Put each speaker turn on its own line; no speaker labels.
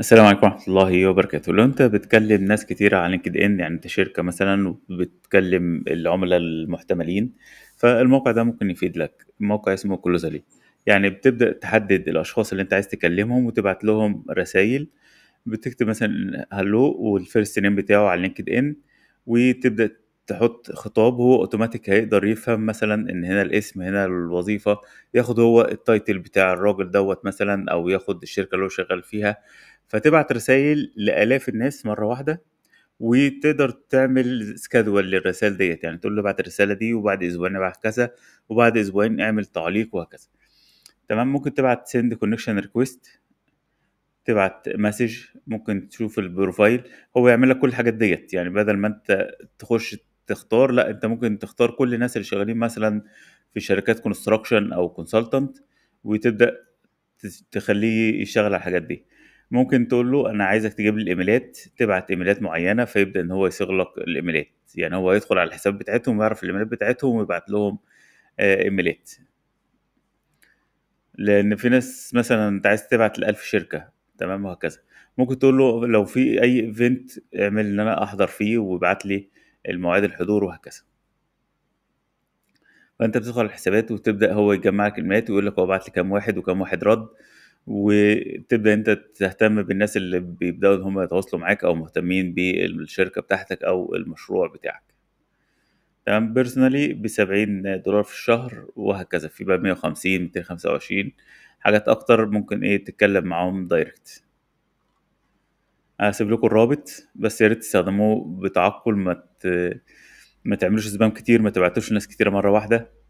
السلام عليكم ورحمة الله وبركاته لو انت بتكلم ناس كتير على لينكد ان يعني انت شركة مثلا وبتكلم العملاء المحتملين فالموقع ده ممكن يفيد لك موقع اسمه كلوزالي يعني بتبدأ تحدد الأشخاص اللي انت عايز تكلمهم وتبعت لهم رسائل بتكتب مثلا هلو والفيرست نيم بتاعه على لينكد ان وتبدأ تحط خطاب هو اوتوماتيك هيقدر يفهم مثلا ان هنا الاسم هنا الوظيفه ياخد هو التايتل بتاع الراجل دوت مثلا او ياخد الشركه اللي هو شغال فيها فتبعت رسائل لالاف الناس مره واحده وتقدر تعمل سكادول للرسائل ديت يعني تقول له بعت الرساله دي وبعد اسبوعين ابعت كذا وبعد اسبوعين اعمل تعليق وهكذا تمام ممكن تبعت سند كونكشن ريكويست تبعت مسج ممكن تشوف البروفايل هو يعمل لك كل الحاجات ديت يعني بدل ما انت تخش تختار لا انت ممكن تختار كل الناس اللي شغالين مثلا في شركات كونستراكشن او كونسلتنت وتبدا تخليه يشتغل على الحاجات دي ممكن تقول له انا عايزك تجيب لي الايميلات تبعت ايميلات معينه فيبدا ان هو يصيغ لك الايميلات يعني هو يدخل على الحساب بتاعتهم ويعرف الايميلات بتاعتهم ويبعت لهم آه، ايميلات لان في ناس مثلا انت عايز تبعت ل شركه تمام وهكذا ممكن تقول له لو في اي ايفنت اعمل ان انا احضر فيه وابعت لي المواعيد الحضور وهكذا فانت بتدخل الحسابات وتبدا هو يجمع كلمات ويقول لك هو بعت لي كام واحد وكام واحد رد وتبدا انت تهتم بالناس اللي بيبداوا ان هم يتواصلوا معاك او مهتمين بالشركه بتاعتك او المشروع بتاعك تمام بيرسونالي ب 70 دولار في الشهر وهكذا في بقى 150 225 حاجات اكتر ممكن ايه تتكلم معاهم دايركت هسيب لكم الرابط بس يا ريت تستخدموه بتعقل ما ت... ما تعملوش سبام كتير ما تبعتوش لناس كتير مره واحده